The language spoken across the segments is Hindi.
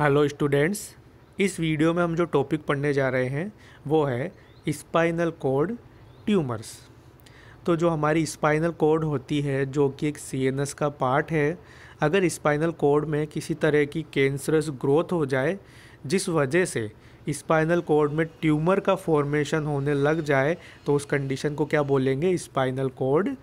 हेलो स्टूडेंट्स इस वीडियो में हम जो टॉपिक पढ़ने जा रहे हैं वो है स्पाइनल कोड ट्यूमर्स तो जो हमारी स्पाइनल कोड होती है जो कि एक सीएनएस का पार्ट है अगर स्पाइनल कोड में किसी तरह की कैंसरस ग्रोथ हो जाए जिस वजह से स्पाइनल कोड में ट्यूमर का फॉर्मेशन होने लग जाए तो उस कंडीशन को क्या बोलेंगे स्पाइनल कोड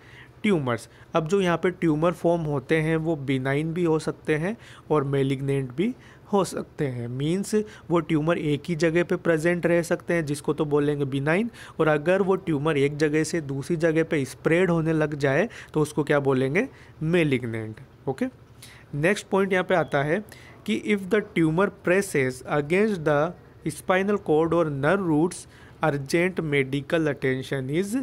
ट्यूमर्स अब जो यहाँ पे ट्यूमर फॉर्म होते हैं वो बिनाइन भी हो सकते हैं और मेलिग्नेंट भी हो सकते हैं मीन्स वो ट्यूमर एक ही जगह पे प्रेजेंट रह सकते हैं जिसको तो बोलेंगे बिनाइन और अगर वो ट्यूमर एक जगह से दूसरी जगह पे स्प्रेड होने लग जाए तो उसको क्या बोलेंगे मेलिग्नेंट ओके नेक्स्ट पॉइंट यहाँ पे आता है कि if the tumour presses against the spinal cord और nerve roots urgent medical attention is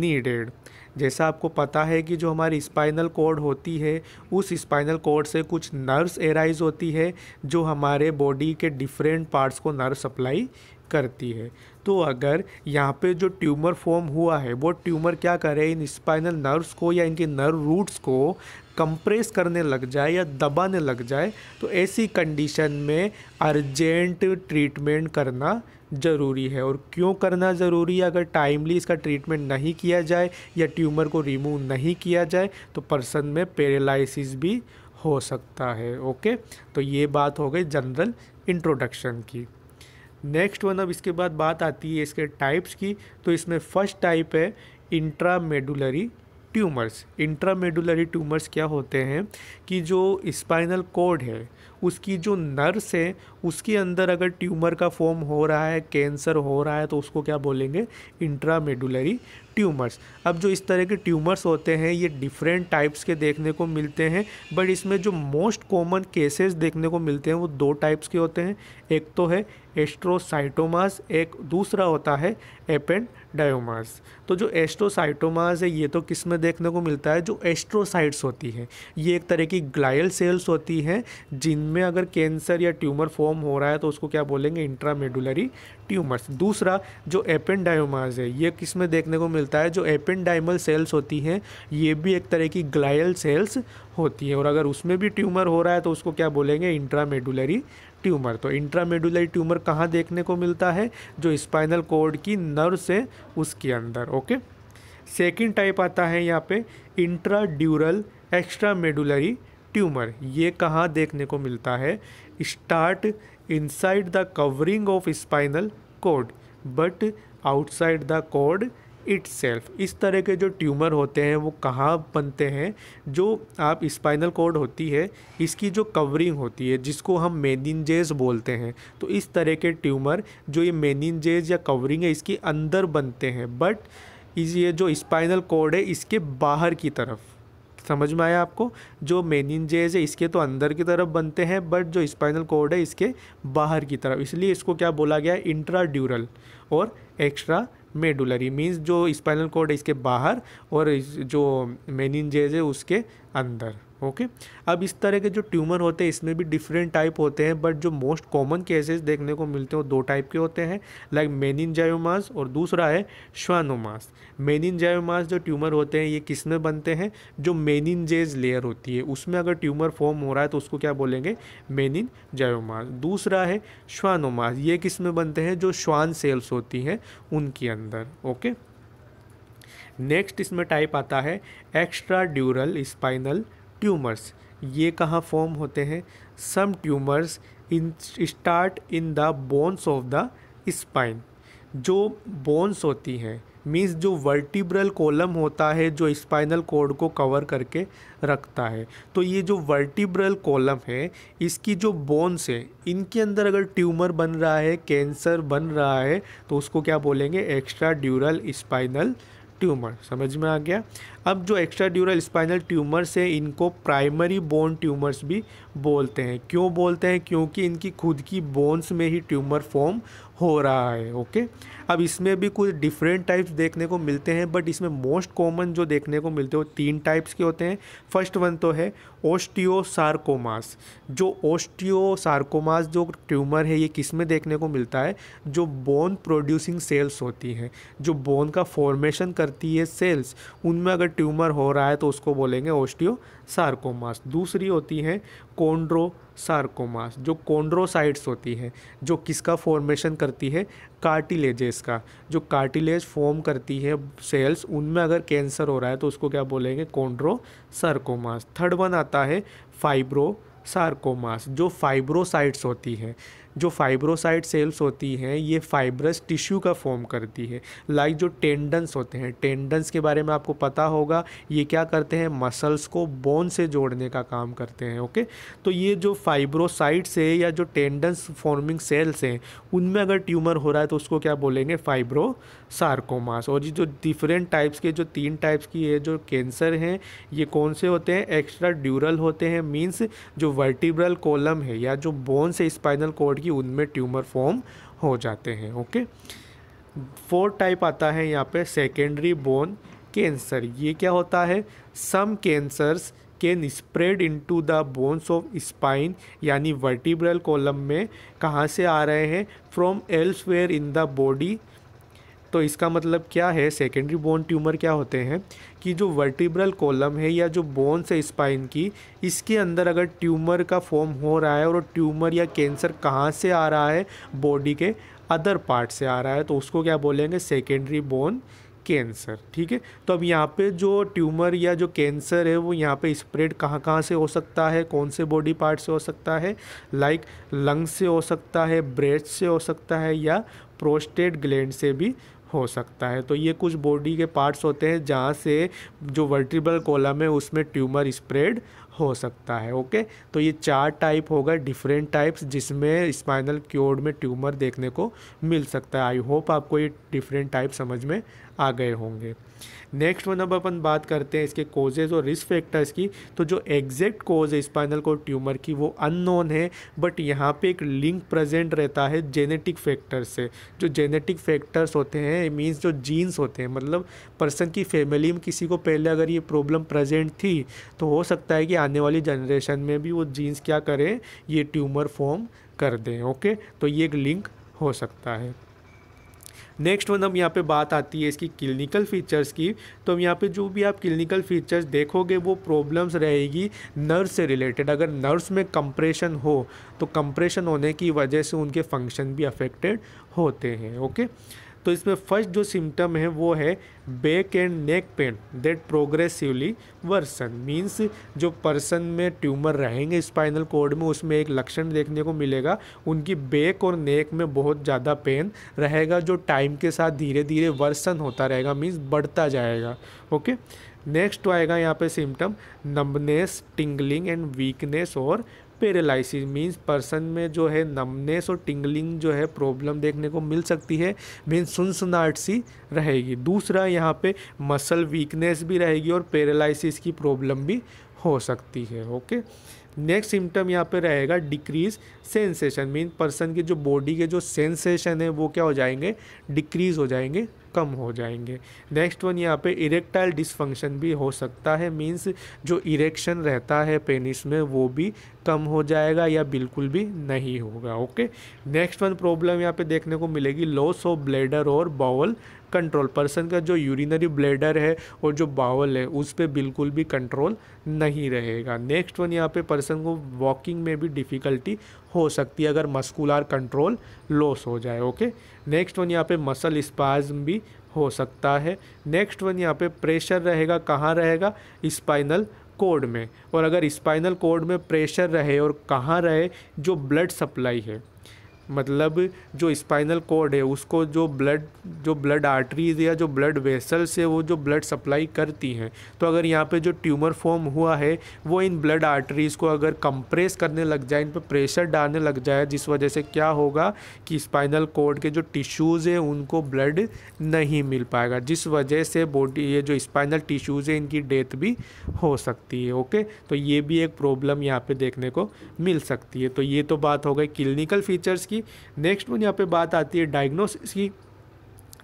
needed जैसा आपको पता है कि जो हमारी स्पाइनल कोड होती है उस स्पाइनल कोड से कुछ नर्व्स एराइज होती है जो हमारे बॉडी के डिफरेंट पार्ट्स को नर्व सप्लाई करती है तो अगर यहाँ पे जो ट्यूमर फॉर्म हुआ है वो ट्यूमर क्या करे इन स्पाइनल नर्व्स को या इनके नर्व रूट्स को कंप्रेस करने लग जाए या दबाने लग जाए तो ऐसी कंडीशन में अर्जेंट ट्रीटमेंट करना ज़रूरी है और क्यों करना ज़रूरी है अगर टाइमली इसका ट्रीटमेंट नहीं किया जाए या ट्यूमर को रिमूव नहीं किया जाए तो पर्सन में पेरालसिस भी हो सकता है ओके तो ये बात हो गई जनरल इंट्रोडक्शन की नेक्स्ट वन अब इसके बाद बात आती है इसके टाइप्स की तो इसमें फर्स्ट टाइप है इंट्रामेडुलरी ट्यूमर्स इंट्रामेडुलरी ट्यूमर्स क्या होते हैं कि जो स्पाइनल कोड है उसकी जो नर्स है उसके अंदर अगर ट्यूमर का फॉर्म हो रहा है कैंसर हो रहा है तो उसको क्या बोलेंगे इंट्रामेडुलरी ट्यूमर्स अब जो इस तरह के ट्यूमर्स होते हैं ये डिफरेंट टाइप्स के देखने को मिलते हैं बट इसमें जो मोस्ट कॉमन केसेस देखने को मिलते हैं वो दो टाइप्स के होते हैं एक तो है एस्ट्रोसाइटोमास एक दूसरा होता है एपेंडायोमास तो जो एस्ट्रोसाइटोमास है ये तो किस में देखने को मिलता है जो एस्ट्रोसाइट्स होती हैं ये एक तरह की ग्लायल सेल्स होती हैं जिनमें अगर कैंसर या ट्यूमर फॉर्म हो रहा है तो उसको क्या बोलेंगे इंट्रामेडुलरी ट्यूमर्स दूसरा जो एपेंडायोमास है ये किस में देखने को मिलता है मिलता है जो एपेंडाइमल सेल्स होती हैं ये भी एक तरह की ग्लायल सेल्स होती है और अगर उसमें भी ट्यूमर हो रहा है तो उसको क्या बोलेंगे इंट्रामेडुलरी ट्यूमर तो इंट्रामेडुलरी ट्यूमर कहाँ देखने को मिलता है जो स्पाइनल कोड की नर्व से उसके अंदर ओके सेकेंड टाइप आता है यहाँ पे ड्यूरल एक्स्ट्रा मेडुलरी ट्यूमर ये कहाँ देखने को मिलता है start inside the covering of spinal cord but outside the cord itself इस तरह के जो ट्यूमर होते हैं वो कहाँ बनते हैं जो आप स्पाइनल कोड होती है इसकी जो कवरिंग होती है जिसको हम मेनिनजेज बोलते हैं तो इस तरह के ट्यूमर जो ये मेनिनजेज या कवरिंग है इसके अंदर बनते हैं बट इस ये जो स्पाइनल कोड है इसके बाहर की तरफ समझ में आया आपको जो मेनिनजेज है इसके तो अंदर की तरफ बनते हैं बट जो स्पाइनल कोड है इसके बाहर की तरफ इसलिए इसको क्या बोला गया इंट्राड्यूरल और एक्स्ट्रा मेडुलरी मीन्स जो स्पाइनल कोड है इसके बाहर और जो मेनिनजेज है उसके अंदर ओके okay? अब इस तरह के जो ट्यूमर होते हैं इसमें भी डिफरेंट टाइप होते हैं बट जो मोस्ट कॉमन केसेस देखने को मिलते हैं वो दो टाइप के होते हैं लाइक मेनिनजायोमास और दूसरा है श्वानोमास मेनिनजायोमास जो ट्यूमर होते हैं ये किस में बनते हैं जो मेनिनजेज लेयर होती है उसमें अगर ट्यूमर फॉर्म हो रहा है तो उसको क्या बोलेंगे जायोमास दूसरा है श्वानोमास ये किस में बनते हैं जो श्वान सेल्स होती हैं उनके अंदर ओके नेक्स्ट इसमें टाइप आता है एक्स्ट्रा ड्यूरल स्पाइनल ट्यूमर्स ये कहाँ फॉर्म होते हैं some tumours in start in the bones of the spine जो बोन्स होती हैं मीन्स जो वर्टिब्रल कॉलम होता है जो स्पाइनल कोड को कवर करके रखता है तो ये जो वर्टिब्रल कॉलम है इसकी जो बोन्स है इनके अंदर अगर ट्यूमर बन रहा है कैंसर बन रहा है तो उसको क्या बोलेंगे एक्स्ट्रा ड्यूरल स्पाइनल ट्यूमर समझ में आ गया अब जो एक्स्ट्रा ड्यूरल स्पाइनल ट्यूमर्स है इनको प्राइमरी बोन ट्यूमर्स भी बोलते हैं क्यों बोलते हैं क्योंकि इनकी खुद की बोन्स में ही ट्यूमर फॉर्म हो रहा है ओके अब इसमें भी कुछ डिफरेंट टाइप्स देखने को मिलते हैं बट इसमें मोस्ट कॉमन जो देखने को मिलते हैं वो तीन टाइप्स के होते हैं फर्स्ट वन तो है ओस्टियोसार्कोमास जो ओस्टियोसार्कोमास जो ट्यूमर है ये किस में देखने को मिलता है जो बोन प्रोड्यूसिंग सेल्स होती हैं जो बोन का फॉर्मेशन करती है सेल्स उनमें अगर ट्यूमर हो रहा है तो उसको बोलेंगे ओस्टियोसार्कोमास दूसरी होती हैं कोंड्रो सार्कोमास जो कोंड्रोसाइट्स होती हैं जो किसका फॉर्मेशन करती है कार्टिलेजेस का जो कार्टिलेज फॉर्म करती है सेल्स उनमें अगर कैंसर हो रहा है तो उसको क्या बोलेंगे कोंड्रो सार्कोमास थर्ड वन आता है फाइब्रो सार्कोमास जो फाइब्रोसाइट्स होती हैं जो फाइब्रोसाइट सेल्स होती हैं ये फाइब्रस टिश्यू का फॉर्म करती है लाइक जो टेंडन्स होते हैं टेंडन्स के बारे में आपको पता होगा ये क्या करते हैं मसल्स को बोन से जोड़ने का काम करते हैं ओके तो ये जो फाइब्रोसाइट्स है या जो टेंडन्स फॉर्मिंग सेल्स हैं उनमें अगर ट्यूमर हो रहा है तो उसको क्या बोलेंगे फाइब्रोसार्कोमास और ये जो डिफरेंट टाइप्स के जो तीन टाइप्स की है जो कैंसर हैं ये कौन से होते हैं एक्स्ट्रा ड्यूरल होते हैं मीन्स जो वर्टिब्रल कोलम है या जो बोन्स है स्पाइनल कोड की उनमें ट्यूमर फॉर्म हो जाते हैं ओके फोर्थ टाइप आता है यहाँ पे सेकेंडरी बोन कैंसर ये क्या होता है some cancers can spread into the bones of spine यानी वर्टिब्रल कॉलम में कहाँ से आ रहे हैं from elsewhere in the body तो इसका मतलब क्या है सेकेंडरी बोन ट्यूमर क्या होते हैं कि जो वर्टिब्रल कॉलम है या जो बोन्स है स्पाइन की इसके अंदर अगर ट्यूमर का फॉर्म हो रहा है और ट्यूमर या कैंसर कहाँ से आ रहा है बॉडी के अदर पार्ट से आ रहा है तो उसको क्या बोलेंगे सेकेंडरी बोन कैंसर ठीक है तो अब यहाँ पे जो ट्यूमर या जो कैंसर है वो यहाँ पे स्प्रेड कहाँ कहाँ से हो सकता है कौन से बॉडी पार्ट से हो सकता है लाइक like, लंग्स से हो सकता है ब्रेस्ट से हो सकता है या प्रोस्टेट ग्लैंड से भी हो सकता है तो ये कुछ बॉडी के पार्ट्स होते हैं जहाँ से जो वर्टिब्रल कॉलम है उसमें ट्यूमर स्प्रेड हो सकता है ओके तो ये चार टाइप होगा डिफरेंट टाइप्स जिसमें स्पाइनल क्योर्ड में ट्यूमर देखने को मिल सकता है आई होप आपको ये डिफरेंट टाइप समझ में आ गए होंगे नेक्स्ट वन अब अपन बात करते हैं इसके कोजेज़ और रिस्क फैक्टर्स की तो जो एग्जैक्ट कोज है स्पाइनल कोड ट्यूमर की वो अननोन है बट यहाँ पे एक लिंक प्रेजेंट रहता है जेनेटिक फैक्टर्स से जो जेनेटिक फैक्टर्स होते हैं मीन्स जो जीन्स होते हैं मतलब पर्सन की फैमिली में किसी को पहले अगर ये प्रॉब्लम प्रजेंट थी तो हो सकता है कि आने वाली जनरेशन में भी वो जीन्स क्या करें ये ट्यूमर फॉर्म कर दें ओके तो ये एक लिंक हो सकता है नेक्स्ट वन हम यहाँ पे बात आती है इसकी क्लिनिकल फीचर्स की तो हम यहाँ पे जो भी आप क्लिनिकल फीचर्स देखोगे वो प्रॉब्लम्स रहेगी नर्व से रिलेटेड अगर नर्व्स में कंप्रेशन हो तो कंप्रेशन होने की वजह से उनके फंक्शन भी अफेक्टेड होते हैं ओके तो इसमें फर्स्ट जो सिम्टम है वो है back and neck pain that progressively worsen means जो पर्सन में ट्यूमर रहेंगे स्पाइनल कोड में उसमें एक लक्षण देखने को मिलेगा उनकी बैक और नेक में बहुत ज़्यादा पेन रहेगा जो टाइम के साथ धीरे धीरे वर्सन होता रहेगा मीन्स बढ़ता जाएगा ओके नेक्स्ट तो आएगा यहाँ पे symptom numbness tingling and weakness और पेरालाइसिस मीन्स पर्सन में जो है नमनेस और टिंगलिंग जो है प्रॉब्लम देखने को मिल सकती है मीन्स सुनसनाट सी रहेगी दूसरा यहाँ पे मसल वीकनेस भी रहेगी और पेरालाइसिस की प्रॉब्लम भी हो सकती है ओके नेक्स्ट सिम्टम यहाँ पे रहेगा डिक्रीज सेंसेशन मीन पर्सन की जो बॉडी के जो सेंसेशन है वो क्या हो जाएंगे डिक्रीज हो जाएंगे कम हो जाएंगे नेक्स्ट वन यहाँ पे इरेक्टाइल डिसफंक्शन भी हो सकता है मीन्स जो इरेक्शन रहता है पेनिस में वो भी कम हो जाएगा या बिल्कुल भी नहीं होगा ओके नेक्स्ट वन प्रॉब्लम यहाँ पे देखने को मिलेगी लॉस ऑफ ब्लेडर और बाउल कंट्रोल पर्सन का जो यूरिनरी ब्लेडर है और जो बावल है उस पर बिल्कुल भी कंट्रोल नहीं रहेगा नेक्स्ट वन यहाँ पे पर्सन को वॉकिंग में भी डिफ़िकल्टी हो सकती है अगर मस्कुलर कंट्रोल लॉस हो जाए ओके नेक्स्ट वन यहाँ पे मसल स्पाज्म भी हो सकता है नेक्स्ट वन यहाँ पे प्रेशर रहेगा कहाँ रहेगा स्पाइनल कोड में और अगर स्पाइनल कोड में प्रेशर रहे और कहाँ रहे जो ब्लड सप्लाई है मतलब जो स्पाइनल कोड है उसको जो ब्लड जो ब्लड आर्टरीज या जो ब्लड वेसल्स है वो जो ब्लड सप्लाई करती हैं तो अगर यहाँ पे जो ट्यूमर फॉर्म हुआ है वो इन ब्लड आर्टरीज़ को अगर कंप्रेस करने लग जाए इन पर प्रेशर डालने लग जाए जिस वजह से क्या होगा कि स्पाइनल कोड के जो टिश्यूज़ हैं उनको ब्लड नहीं मिल पाएगा जिस वजह से बॉडी ये जो स्पाइनल टिश्यूज़ है इनकी डेथ भी हो सकती है ओके तो ये भी एक प्रॉब्लम यहाँ पर देखने को मिल सकती है तो ये तो बात हो गई क्लिनिकल फीचर्स की की नेक्स्ट वन यहाँ पे बात आती है डायग्नोसिस की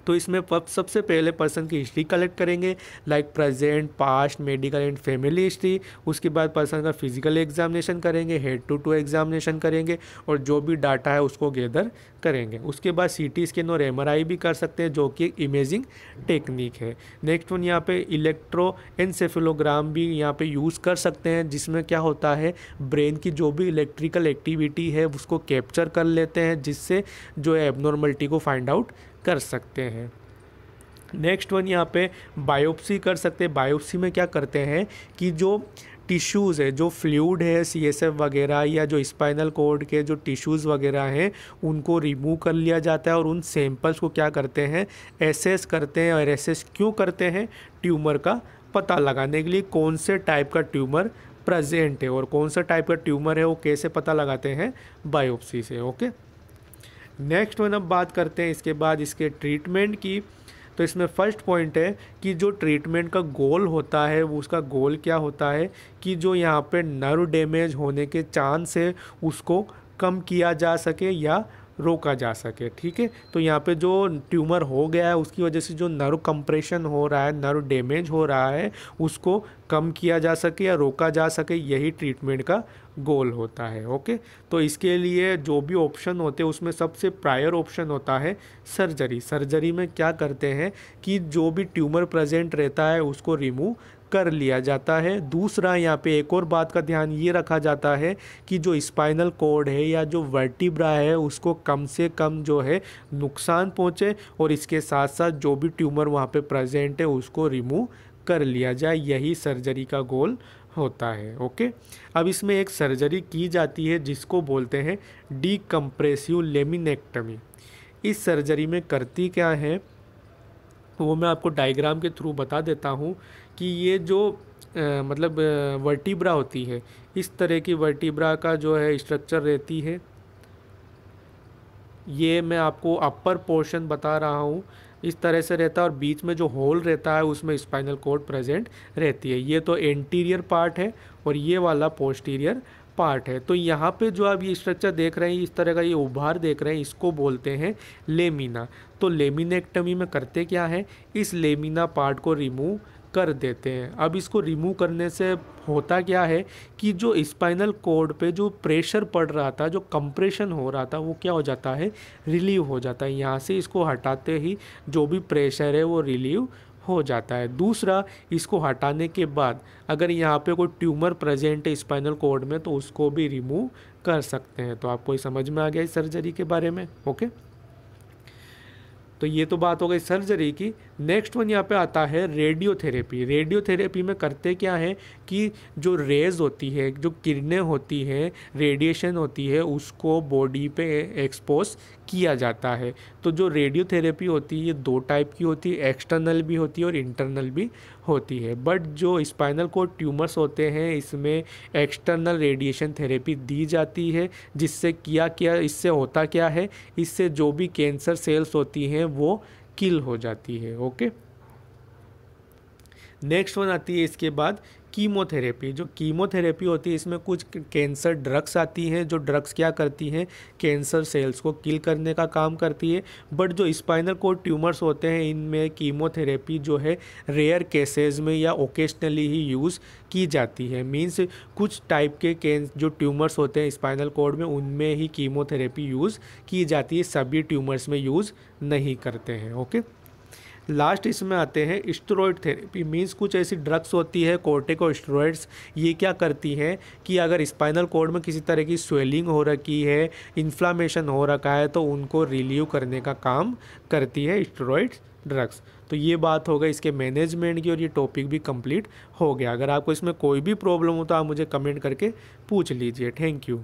तो इसमें सबसे पहले पर्सन की हिस्ट्री कलेक्ट करेंगे like present past medical and family history उसके बाद पर्सन का फिजिकल एग्जामिनेशन करेंगे हेड टू टू एग्जामिनेशन करेंगे और जो भी डाटा है उसको गैदर करेंगे उसके बाद सी टी स्कैन और एम भी कर सकते हैं जो कि इमेजिंग टेक्निक है नेक्स्ट वन यहाँ पे इलेक्ट्रो एनसेफेलोग्राम भी यहाँ पे यूज़ कर सकते हैं जिसमें क्या होता है ब्रेन की जो भी इलेक्ट्रिकल एक्टिविटी है उसको कैप्चर कर लेते हैं जिससे जो है एबनॉर्मलिटी को फाइंड आउट कर सकते हैं नेक्स्ट वन यहाँ पे बायोप्सी कर सकते हैं बायोप्सी में क्या करते हैं कि जो टिश्यूज़ है जो फ्लूड है सी एस एफ वगैरह या जो स्पाइनल कोड के जो टिश्यूज़ वगैरह हैं उनको रिमूव कर लिया जाता है और उन सैंपल्स को क्या करते हैं एसेस करते हैं और एसेस क्यों करते हैं ट्यूमर का पता लगाने के लिए कौन से टाइप का ट्यूमर प्रेजेंट है और कौन सा टाइप का ट्यूमर है वो कैसे पता लगाते हैं बायोप्सी से ओके नेक्स्ट वन अब बात करते हैं इसके बाद इसके ट्रीटमेंट की तो इसमें फर्स्ट पॉइंट है कि जो ट्रीटमेंट का गोल होता है वो उसका गोल क्या होता है कि जो यहाँ पे नर्व डैमेज होने के चांस है उसको कम किया जा सके या रोका जा सके ठीक है तो यहाँ पे जो ट्यूमर हो गया है उसकी वजह से जो नर्व कंप्रेशन हो रहा है नर्व डैमेज हो रहा है उसको कम किया जा सके या रोका जा सके यही ट्रीटमेंट का गोल होता है ओके तो इसके लिए जो भी ऑप्शन होते हैं उसमें सबसे प्रायर ऑप्शन होता है सर्जरी सर्जरी में क्या करते हैं कि जो भी ट्यूमर प्रेजेंट रहता है उसको रिमूव कर लिया जाता है दूसरा यहाँ पे एक और बात का ध्यान ये रखा जाता है कि जो स्पाइनल कोड है या जो वर्टिब्रा है उसको कम से कम जो है नुकसान पहुँचे और इसके साथ साथ जो भी ट्यूमर वहाँ पे प्रेजेंट है उसको रिमूव कर लिया जाए यही सर्जरी का गोल होता है ओके अब इसमें एक सर्जरी की जाती है जिसको बोलते हैं डीकम्प्रेसिव लेमिनेक्टमी इस सर्जरी में करती क्या है वो मैं आपको डायग्राम के थ्रू बता देता हूँ कि ये जो आ, मतलब वर्टिब्रा होती है इस तरह की वर्टिब्रा का जो है स्ट्रक्चर रहती है ये मैं आपको अपर पोर्शन बता रहा हूँ इस तरह से रहता है और बीच में जो होल रहता है उसमें स्पाइनल कोड प्रेजेंट रहती है ये तो एंटीरियर पार्ट है और ये वाला पोस्टीरियर पार्ट है तो यहाँ पे जो आप ये स्ट्रक्चर देख रहे हैं इस तरह का ये उभार देख रहे हैं इसको बोलते हैं लेमिना तो लेमिनेक्टमी में करते क्या है इस लेमिना पार्ट को रिमूव कर देते हैं अब इसको रिमूव करने से होता क्या है कि जो स्पाइनल कोड पे जो प्रेशर पड़ रहा था जो कंप्रेशन हो रहा था वो क्या हो जाता है रिलीव हो जाता है यहाँ से इसको हटाते ही जो भी प्रेशर है वो रिलीव हो जाता है दूसरा इसको हटाने के बाद अगर यहाँ पे कोई ट्यूमर प्रेजेंट है स्पाइनल कोड में तो उसको भी रिमूव कर सकते हैं तो आपको समझ में आ गया इस सर्जरी के बारे में ओके तो ये तो बात हो गई सर्जरी की नेक्स्ट वन यहाँ पे आता है रेडियोथेरेपी रेडियोथेरेपी में करते क्या है कि जो रेज होती है जो किरणें होती हैं रेडिएशन होती है उसको बॉडी पे एक्सपोज किया जाता है तो जो रेडियोथेरेपी होती है ये दो टाइप की होती है एक्सटर्नल भी होती है और इंटरनल भी होती है बट जो स्पाइनल कोड ट्यूमर्स होते हैं इसमें एक्सटर्नल रेडिएशन थेरेपी दी जाती है जिससे किया क्या इससे होता क्या है इससे जो भी कैंसर सेल्स होती हैं वो किल हो जाती है ओके नेक्स्ट वन आती है इसके बाद कीमोथेरेपी जो कीमोथेरेपी होती है इसमें कुछ कैंसर ड्रग्स आती हैं जो ड्रग्स क्या करती हैं कैंसर सेल्स को किल करने का काम करती है बट जो स्पाइनल कोड ट्यूमर्स होते हैं इनमें कीमोथेरेपी जो है रेयर केसेस में या ओकेशनली ही यूज़ की जाती है मीन्स कुछ टाइप के कैंस जो ट्यूमर्स होते हैं स्पाइनल कोड में उनमें ही कीमोथेरेपी यूज़ की जाती है सभी ट्यूमर्स में यूज़ नहीं करते हैं ओके okay? लास्ट इसमें आते हैं स्टेरॉयड थेरेपी मीन्स कुछ ऐसी ड्रग्स होती है कोर्टेको स्टोरॉयड्स ये क्या करती हैं कि अगर स्पाइनल कोड में किसी तरह की स्वेलिंग हो रखी है इन्फ्लामेशन हो रखा है तो उनको रिलीव करने का काम करती है स्टेरॉयड ड्रग्स तो ये बात हो गई इसके मैनेजमेंट की और ये टॉपिक भी कंप्लीट हो गया अगर आपको इसमें कोई भी प्रॉब्लम हो तो आप मुझे कमेंट करके पूछ लीजिए थैंक यू